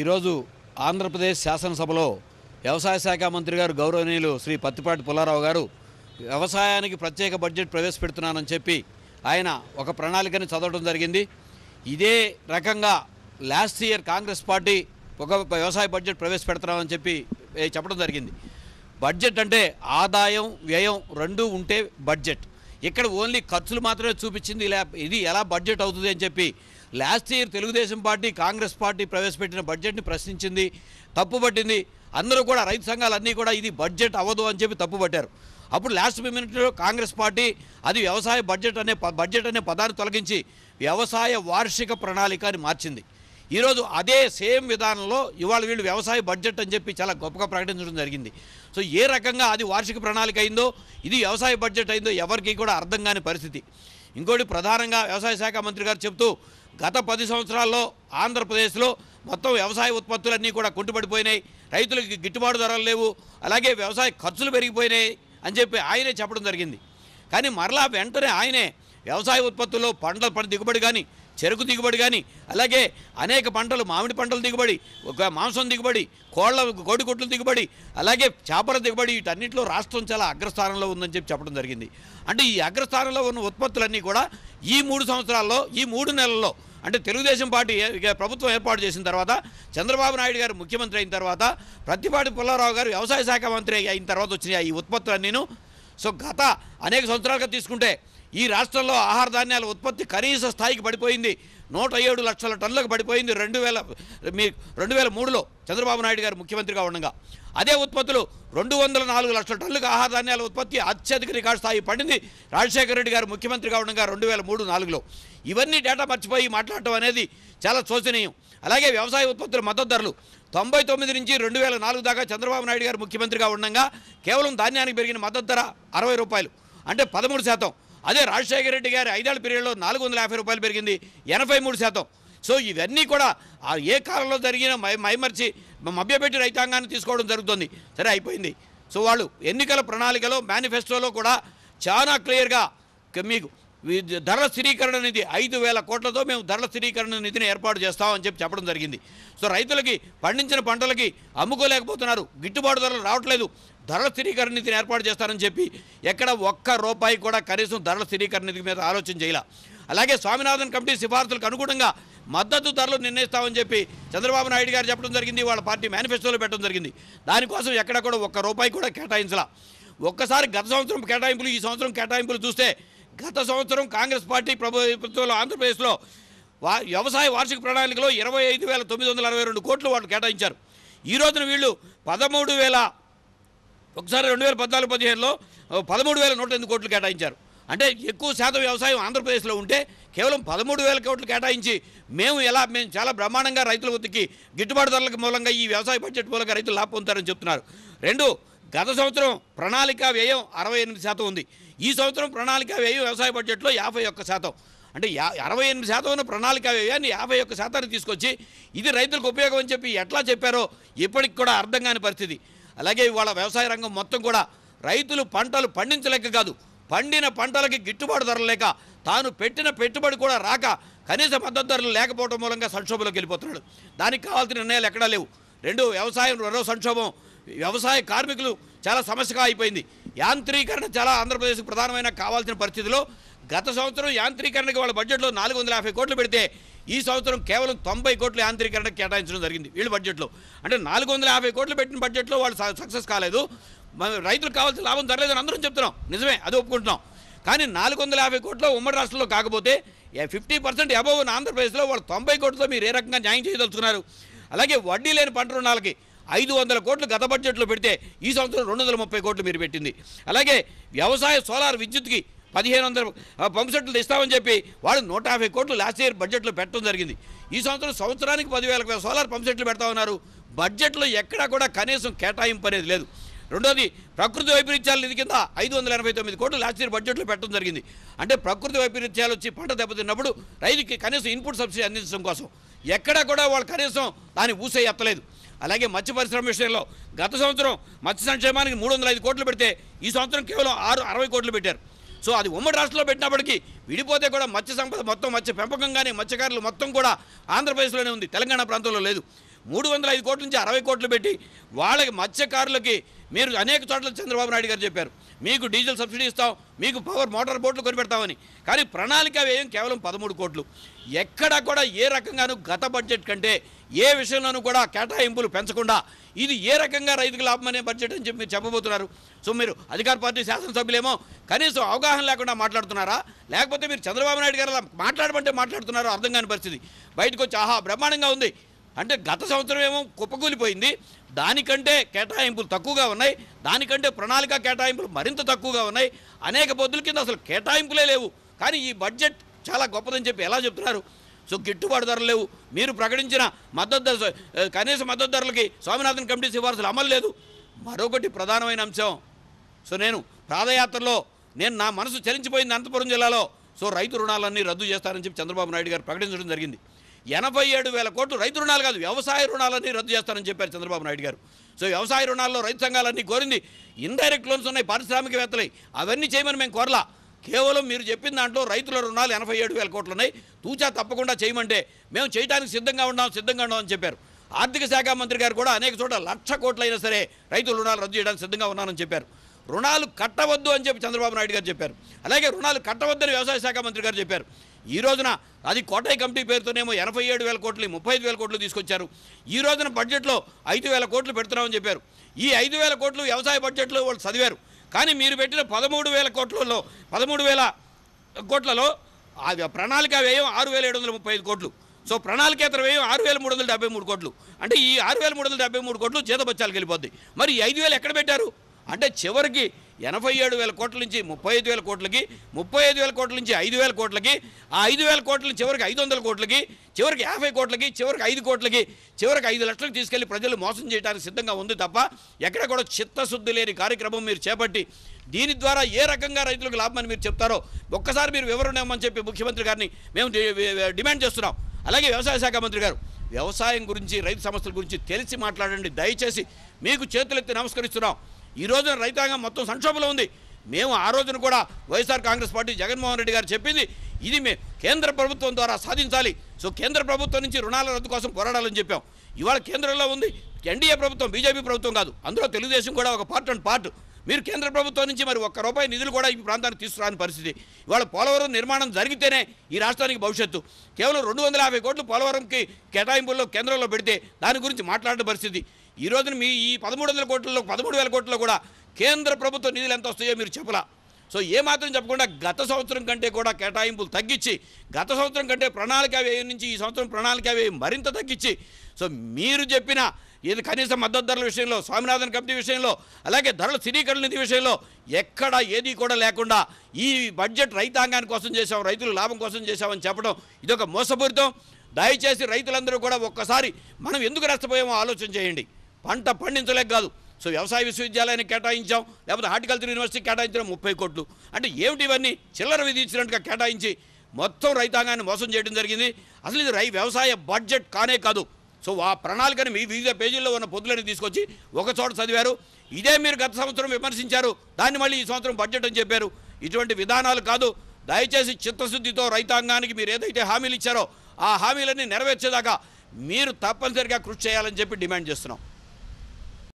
ఈరోజు ఆంధ్రప్రదేశ్ శాసనసభలో వ్యవసాయ శాఖ మంత్రి గారు గౌరవనీయులు శ్రీ పత్తిపాటి పుల్లారావు గారు వ్యవసాయానికి ప్రత్యేక బడ్జెట్ ప్రవేశపెడుతున్నానని చెప్పి ఆయన ఒక ప్రణాళికని చదవడం జరిగింది ఇదే రకంగా లాస్ట్ ఇయర్ కాంగ్రెస్ పార్టీ ఒక వ్యవసాయ బడ్జెట్ ప్రవేశపెడుతున్నామని చెప్పి చెప్పడం జరిగింది బడ్జెట్ అంటే ఆదాయం వ్యయం రెండూ ఉంటే బడ్జెట్ ఇక్కడ ఓన్లీ ఖర్చులు మాత్రమే చూపించింది ఇలా ఇది ఎలా బడ్జెట్ అవుతుంది అని చెప్పి last year Telugu Desam party Congress party ప్రవేశపెట్టిన బడ్జెట్ని ప్రశ్నించింది తప్పుపట్టింది అందరూ కూడా రైతు సంఘాలన్నీ కూడా ఇది బడ్జెట్ అవ్వదు అని చెప్పి తప్పుపట్టారు అప్పుడు లాస్ట్ మినిట్లో కాంగ్రెస్ పార్టీ అది వ్యవసాయ బడ్జెట్ అనే బడ్జెట్ అనే పదాన్ని తొలగించి వ్యవసాయ వార్షిక ప్రణాళిక అని మార్చింది ఈరోజు అదే సేమ్ విధానంలో ఇవాళ వీళ్ళు వ్యవసాయ బడ్జెట్ అని చెప్పి చాలా గొప్పగా ప్రకటించడం జరిగింది సో ఏ రకంగా అది వార్షిక ప్రణాళిక అయిందో ఇది వ్యవసాయ బడ్జెట్ అయిందో ఎవరికి కూడా అర్థం కాని పరిస్థితి ఇంకోటి ప్రధానంగా వ్యవసాయ శాఖ మంత్రి గారు చెప్తూ గత పది సంవత్సరాల్లో ఆంధ్రప్రదేశ్లో మొత్తం వ్యవసాయ ఉత్పత్తులన్నీ కూడా కుంటుపడిపోయినాయి రైతులకి గిట్టుబాటు ధరలు లేవు అలాగే వ్యవసాయ ఖర్చులు పెరిగిపోయినాయి అని చెప్పి ఆయనే చెప్పడం జరిగింది కానీ మరలా వెంటనే ఆయనే వ్యవసాయ ఉత్పత్తుల్లో పంటల పంట దిగుబడి కానీ చెరుకు దిగుబడి కానీ అలాగే అనేక పంటలు మామిడి పంటల దిగుబడి మాంసం దిగుబడి కోళ్ళ కోడిగుడ్ల దిగుబడి అలాగే చేపల దిగుబడి వీటన్నింటిలో రాష్ట్రం చాలా అగ్రస్థానంలో ఉందని చెప్పి చెప్పడం జరిగింది అంటే ఈ అగ్రస్థానంలో ఉన్న ఉత్పత్తులన్నీ కూడా ఈ మూడు సంవత్సరాల్లో ఈ మూడు నెలల్లో అంటే తెలుగుదేశం పార్టీ ప్రభుత్వం ఏర్పాటు చేసిన తర్వాత చంద్రబాబు నాయుడు గారు ముఖ్యమంత్రి అయిన తర్వాత ప్రతిపాటి పుల్లారావు గారు వ్యవసాయ శాఖ మంత్రి అయిన తర్వాత వచ్చిన ఈ ఉత్పత్తులన్నీను సో గత అనేక సంవత్సరాలుగా తీసుకుంటే ఈ రాష్ట్రంలో ఆహార ధాన్యాల ఉత్పత్తి కనీస స్థాయికి పడిపోయింది నూట ఏడు లక్షల టన్నులకు పడిపోయింది రెండు వేల మీ రెండు వేల మూడులో చంద్రబాబు నాయుడు గారు ముఖ్యమంత్రిగా ఉండగా అదే ఉత్పత్తులు రెండు వందల నాలుగు లక్షల టన్నులకు ఆహార ధాన్యాల ఉత్పత్తి అత్యధిక రికార్డు స్థాయి పడింది రాజశేఖర రెడ్డి గారు ముఖ్యమంత్రిగా ఉండగా రెండు వేల మూడు నాలుగులో ఇవన్నీ డేటా మర్చిపోయి మాట్లాడటం అనేది చాలా శోచనీయం అలాగే వ్యవసాయ ఉత్పత్తుల మద్దతు ధరలు తొంభై తొమ్మిది నుంచి రెండు వేల నాలుగు దాకా చంద్రబాబు నాయుడు గారు ముఖ్యమంత్రిగా ఉండగా కేవలం ధాన్యానికి పెరిగిన మద్దతు ధర అరవై రూపాయలు అంటే పదమూడు శాతం అదే రాజశేఖర రెడ్డి గారి ఐదేళ్ల పీరియడ్లో నాలుగు వందల యాభై రూపాయలు పెరిగింది ఎనభై మూడు శాతం సో ఇవన్నీ కూడా ఏ కాలంలో జరిగిన మై మైమర్చి మభ్యపెట్టి రైతాంగాన్ని తీసుకోవడం జరుగుతుంది సరే అయిపోయింది సో వాళ్ళు ఎన్నికల ప్రణాళికలో మేనిఫెస్టోలో కూడా చాలా క్లియర్గా మీకు ధరల స్థిరీకరణ నిధి ఐదు వేల కోట్లతో మేము ధరల స్థిరీకరణ నిధిని ఏర్పాటు చేస్తామని చెప్పి చెప్పడం జరిగింది సో రైతులకి పండించిన పంటలకి అమ్ముకోలేకపోతున్నారు గిట్టుబాటు ధరలు రావట్లేదు ధరల స్థిరీకరణ నిధిని ఏర్పాటు చేస్తారని చెప్పి ఎక్కడ ఒక్క రూపాయి కూడా కనీసం ధరల స్థిరీకరణ నిధి మీద ఆలోచన చేయాల అలాగే స్వామినాథన్ కమిటీ సిఫార్సులకు అనుగుణంగా మద్దతు ధరలు నిర్ణయిస్తామని చెప్పి చంద్రబాబు నాయుడు గారు చెప్పడం జరిగింది వాళ్ళ పార్టీ మేనిఫెస్టోలో పెట్టడం జరిగింది దానికోసం ఎక్కడ కూడా ఒక్క రూపాయి కూడా కేటాయించాల ఒక్కసారి గత సంవత్సరం కేటాయింపులు ఈ సంవత్సరం కేటాయింపులు చూస్తే గత సంవత్సరం కాంగ్రెస్ పార్టీ ప్రభుత్వంలో ఆంధ్రప్రదేశ్లో వా వ్యవసాయ వార్షిక ప్రణాళికలో ఇరవై ఐదు వేల తొమ్మిది వందల అరవై రెండు కోట్లు వాళ్ళు కేటాయించారు ఈ రోజున వీళ్ళు పదమూడు వేల ఒకసారి రెండు వేల పద్నాలుగు పదిహేనులో పదమూడు వేల నూట ఎనిమిది కోట్లు కేటాయించారు అంటే ఎక్కువ శాతం వ్యవసాయం ఆంధ్రప్రదేశ్లో ఉంటే కేవలం పదమూడు వేల కోట్లు కేటాయించి మేము ఎలా మేము చాలా బ్రహ్మాండంగా రైతుల వృత్తికి గిట్టుబాటు ధరలకు మూలంగా ఈ వ్యవసాయ బడ్జెట్ మూలంగా రైతులు లాభ పొందుతారని చెప్తున్నారు రెండు గత సంవత్సరం ప్రణాళిక వ్యయం అరవై ఎనిమిది శాతం ఉంది ఈ సంవత్సరం ప్రణాళిక వ్యయం వ్యవసాయ బడ్జెట్లో యాభై ఒక్క శాతం అంటే యా అరవై ఎనిమిది శాతం ఉన్న ప్రణాళిక వ్యయాన్ని యాభై ఒక్క శాతానికి తీసుకొచ్చి ఇది రైతులకు ఉపయోగం అని చెప్పి ఎట్లా చెప్పారో ఇప్పటికి కూడా అర్థం కాని పరిస్థితి అలాగే ఇవాళ వ్యవసాయ రంగం మొత్తం కూడా రైతులు పంటలు పండించలేక కాదు పండిన పంటలకి గిట్టుబాటు ధరలేక తాను పెట్టిన పెట్టుబడి కూడా రాక కనీస మద్దతు ధరలు లేకపోవడం మూలంగా సంక్షోభంలోకి వెళ్ళిపోతున్నాడు దానికి కావాల్సిన నిర్ణయాలు ఎక్కడా లేవు రెండు వ్యవసాయం రెండో సంక్షోభం వ్యవసాయ కార్మికులు చాలా సమస్యగా అయిపోయింది యాంత్రీకరణ చాలా ఆంధ్రప్రదేశ్కు ప్రధానమైన కావాల్సిన పరిస్థితిలో గత సంవత్సరం యాంత్రీకరణకి వాళ్ళ బడ్జెట్లో నాలుగు వందల యాభై కోట్లు పెడితే ఈ సంవత్సరం కేవలం తొంభై కోట్లు యాంత్రీకరణ కేటాయించడం జరిగింది వీళ్ళ బడ్జెట్లో అంటే నాలుగు వందల యాభై కోట్లు పెట్టిన బడ్జెట్లో వాళ్ళు సక్సెస్ కాలేదు రైతులకు కావాల్సిన లాభం ధరలేదని అందరం చెప్తున్నాం నిజమే అది ఒప్పుకుంటున్నాం కానీ నాలుగు వందల యాభై కోట్ల ఉమ్మడి రాష్ట్రంలో కాకపోతే ఫిఫ్టీ పర్సెంట్ అబవ్ ఆంధ్రప్రదేశ్లో వాళ్ళు తొంభై కోట్లతో మీరు ఏ రకంగా న్యాయం చేయదలుచుకున్నారు అలాగే వడ్డీ లేని పంట రుణాలకి ఐదు వందల కోట్లు గత బడ్జెట్లో పెడితే ఈ సంవత్సరం రెండు వందల ముప్పై కోట్లు మీరు పెట్టింది అలాగే వ్యవసాయ సోలార్ విద్యుత్కి పదిహేను వందల పంప్ సెట్లు ఇస్తామని చెప్పి వాళ్ళు నూట యాభై కోట్లు లాస్ట్ ఇయర్ బడ్జెట్లో పెట్టడం జరిగింది ఈ సంవత్సరం సంవత్సరానికి పదివేల సోలార్ పంప్సెట్లు సెట్లు ఉన్నారు బడ్జెట్లో ఎక్కడా కూడా కనీసం కేటాయింపు అనేది లేదు రెండోది ప్రకృతి వైపరీత్యాల నిధి కింద ఐదు వందల ఎనభై తొమ్మిది కోట్లు లాస్ట్ ఇయర్ బడ్జెట్లో పెట్టడం జరిగింది అంటే ప్రకృతి వైపరీత్యాలు వచ్చి పంట దెబ్బతిన్నప్పుడు రైతుకి కనీసం ఇన్పుట్ సబ్సిడీ అందించడం కోసం ఎక్కడా కూడా వాళ్ళు కనీసం దాన్ని ఊసే ఎత్తలేదు అలాగే మత్స్య పరిశ్రమ విషయంలో గత సంవత్సరం మత్స్య సంక్షేమానికి మూడు వందల ఐదు కోట్లు పెడితే ఈ సంవత్సరం కేవలం ఆరు అరవై కోట్లు పెట్టారు సో అది ఉమ్మడి రాష్ట్రంలో పెట్టినప్పటికీ విడిపోతే కూడా మత్స్య సంపద మొత్తం మత్స్య పెంపకంగానే మత్స్యకారులు మొత్తం కూడా ఆంధ్రప్రదేశ్లోనే ఉంది తెలంగాణ ప్రాంతంలో లేదు మూడు వందల ఐదు కోట్ల నుంచి అరవై కోట్లు పెట్టి వాళ్ళకి మత్స్యకారులకి మీరు అనేక చోట్ల చంద్రబాబు నాయుడు గారు చెప్పారు మీకు డీజిల్ సబ్సిడీ ఇస్తాం మీకు పవర్ మోటార్ బోట్లు కొనిపెడతామని కానీ ప్రణాళిక వ్యయం కేవలం పదమూడు కోట్లు ఎక్కడ కూడా ఏ రకంగానూ గత బడ్జెట్ కంటే ఏ విషయంలోనూ కూడా కేటాయింపులు పెంచకుండా ఇది ఏ రకంగా రైతుకు లాభమనే బడ్జెట్ అని చెప్పి మీరు చెప్పబోతున్నారు సో మీరు అధికార పార్టీ శాసనసభ్యులేమో కనీసం అవగాహన లేకుండా మాట్లాడుతున్నారా లేకపోతే మీరు చంద్రబాబు నాయుడు గారు మాట్లాడమంటే మాట్లాడుతున్నారో అర్థం కాని పరిస్థితి బయటకు వచ్చి ఆహా బ్రహ్మాండంగా ఉంది అంటే గత సంవత్సరం ఏమో కుప్పకూలిపోయింది దానికంటే కేటాయింపులు తక్కువగా ఉన్నాయి దానికంటే ప్రణాళిక కేటాయింపులు మరింత తక్కువగా ఉన్నాయి అనేక పొద్దుల కింద అసలు కేటాయింపులే లేవు కానీ ఈ బడ్జెట్ చాలా గొప్పదని చెప్పి ఎలా చెప్తున్నారు సో గిట్టుబాటు ధరలు లేవు మీరు ప్రకటించిన మద్దతు ధర కనీస మద్దతు ధరలకి స్వామినాథన్ కమిటీ సిఫార్సులు అమలు లేదు మరొకటి ప్రధానమైన అంశం సో నేను పాదయాత్రలో నేను నా మనసు చలించిపోయింది అనంతపురం జిల్లాలో సో రైతు రుణాలన్నీ రద్దు చేస్తారని చెప్పి చంద్రబాబు నాయుడు గారు ప్రకటించడం జరిగింది ఎనభై ఏడు వేల కోట్లు రైతు రుణాలు కాదు వ్యవసాయ రుణాలన్నీ రద్దు చేస్తారని చెప్పారు చంద్రబాబు నాయుడు గారు సో వ్యవసాయ రుణాల్లో రైతు సంఘాలన్నీ కోరింది ఇండైరెక్ట్ లోన్స్ ఉన్నాయి పారిశ్రామికవేత్తలై అవన్నీ చేయమని మేము కోరలా కేవలం మీరు చెప్పిన దాంట్లో రైతుల రుణాలు ఎనభై ఏడు వేల కోట్లు ఉన్నాయి తూచా తప్పకుండా చేయమంటే మేము చేయడానికి సిద్ధంగా ఉన్నాం సిద్ధంగా ఉన్నాం అని చెప్పారు ఆర్థిక శాఖ మంత్రి గారు కూడా అనేక చోట్ల లక్ష కోట్లయినా సరే రైతుల రుణాలు రద్దు చేయడానికి సిద్ధంగా ఉన్నానని చెప్పారు రుణాలు కట్టవద్దు అని చెప్పి చంద్రబాబు నాయుడు గారు చెప్పారు అలాగే రుణాలు కట్టవద్దని వ్యవసాయ శాఖ మంత్రి గారు చెప్పారు ఈ రోజున అది కోటాయి కమిటీ పేరుతోనేమో ఎనభై ఏడు వేల కోట్లు ముప్పై ఐదు వేల కోట్లు తీసుకొచ్చారు ఈ రోజున బడ్జెట్లో ఐదు వేల కోట్లు పెడుతున్నామని చెప్పారు ఈ ఐదు వేల కోట్లు వ్యవసాయ బడ్జెట్లో వాళ్ళు చదివారు కానీ మీరు పెట్టిన పదమూడు వేల కోట్లలో పదమూడు వేల కోట్లలో అది ప్రణాళిక వ్యయం ఆరు వేల ఏడు వందల ముప్పై ఐదు కోట్లు సో ప్రణాళికేతర వ్యయం ఆరు వేల మూడు వందల డెబ్బై మూడు కోట్లు అంటే ఈ ఆరు వేల మూడు వందల డెబ్బై మూడు కోట్లు చేతబచ్చాలకు వెళ్ళిపోద్ది మరి ఐదు వేలు ఎక్కడ పెట్టారు అంటే చివరికి ఎనభై ఏడు వేల కోట్ల నుంచి ముప్పై ఐదు వేల కోట్లకి ముప్పై ఐదు వేల కోట్ల నుంచి ఐదు వేల కోట్లకి ఆ ఐదు వేల కోట్ల చివరికి ఐదు వందల కోట్లకి చివరికి యాభై కోట్లకి చివరికి ఐదు కోట్లకి చివరికి ఐదు లక్షలకు తీసుకెళ్లి ప్రజలు మోసం చేయడానికి సిద్ధంగా ఉంది తప్ప ఎక్కడ కూడా చిత్తశుద్ధి లేని కార్యక్రమం మీరు చేపట్టి దీని ద్వారా ఏ రకంగా రైతులకు లాభమని మీరు చెప్తారో ఒక్కసారి మీరు వివరణ ఇవ్వమని చెప్పి ముఖ్యమంత్రి గారిని మేము డిమాండ్ చేస్తున్నాం అలాగే వ్యవసాయ శాఖ మంత్రి గారు వ్యవసాయం గురించి రైతు సమస్యల గురించి తెలిసి మాట్లాడండి దయచేసి మీకు చేతులెత్తి నమస్కరిస్తున్నాం ఈ రోజున రైతాంగం మొత్తం సంక్షోభంలో ఉంది మేము ఆ రోజున కూడా వైఎస్ఆర్ కాంగ్రెస్ పార్టీ జగన్మోహన్ రెడ్డి గారు చెప్పింది ఇది మే కేంద్ర ప్రభుత్వం ద్వారా సాధించాలి సో కేంద్ర ప్రభుత్వం నుంచి రుణాల రద్దు కోసం పోరాడాలని చెప్పాం ఇవాళ కేంద్రంలో ఉంది ఎన్డీఏ ప్రభుత్వం బీజేపీ ప్రభుత్వం కాదు అందులో తెలుగుదేశం కూడా ఒక పార్ట్ అండ్ పార్ట్ మీరు కేంద్ర ప్రభుత్వం నుంచి మరి ఒక్క రూపాయి నిధులు కూడా ఈ ప్రాంతానికి తీసుకురాని పరిస్థితి ఇవాళ పోలవరం నిర్మాణం జరిగితేనే ఈ రాష్ట్రానికి భవిష్యత్తు కేవలం రెండు వందల యాభై కోట్లు పోలవరంకి కేటాయింపుల్లో కేంద్రంలో పెడితే దాని గురించి మాట్లాడిన పరిస్థితి ఈ రోజున మీ ఈ పదమూడు వందల కోట్లలో పదమూడు వేల కోట్లలో కూడా కేంద్ర ప్రభుత్వ నిధులు ఎంత వస్తాయో మీరు చెప్పలా సో ఏమాత్రం చెప్పకుండా గత సంవత్సరం కంటే కూడా కేటాయింపులు తగ్గించి గత సంవత్సరం కంటే ప్రణాళిక వ్యయం నుంచి ఈ సంవత్సరం ప్రణాళిక వ్యయం మరింత తగ్గించి సో మీరు చెప్పిన ఇది కనీసం మద్దతు ధరల విషయంలో స్వామినాథన్ కమిటీ విషయంలో అలాగే ధరల స్థిరీకరణ నిధి విషయంలో ఎక్కడ ఏది కూడా లేకుండా ఈ బడ్జెట్ రైతాంగాని కోసం చేసాం రైతుల లాభం కోసం చేసామని చెప్పడం ఇదొక మోసపూరితం దయచేసి రైతులందరూ కూడా ఒక్కసారి మనం ఎందుకు నష్టపోయామో ఆలోచన చేయండి పంట పండించలేక కాదు సో వ్యవసాయ విశ్వవిద్యాలయాన్ని కేటాయించాం లేకపోతే హార్టికల్చర్ యూనివర్సిటీ కేటాయించడం ముప్పై కోట్లు అంటే ఏమిటి ఇవన్నీ చిల్లర విధించినట్టుగా కేటాయించి మొత్తం రైతాంగాన్ని మోసం చేయడం జరిగింది అసలు ఇది రై వ్యవసాయ బడ్జెట్ కానే కాదు సో ఆ ప్రణాళికను మీ వివిధ పేజీల్లో ఉన్న పొద్దులని తీసుకొచ్చి ఒక చోట చదివారు ఇదే మీరు గత సంవత్సరం విమర్శించారు దాన్ని మళ్ళీ ఈ సంవత్సరం బడ్జెట్ అని చెప్పారు ఇటువంటి విధానాలు కాదు దయచేసి చిత్తశుద్ధితో రైతాంగానికి మీరు ఏదైతే హామీలు ఇచ్చారో ఆ హామీలన్నీ నెరవేర్చేదాకా మీరు తప్పనిసరిగా కృషి చేయాలని చెప్పి డిమాండ్ చేస్తున్నాం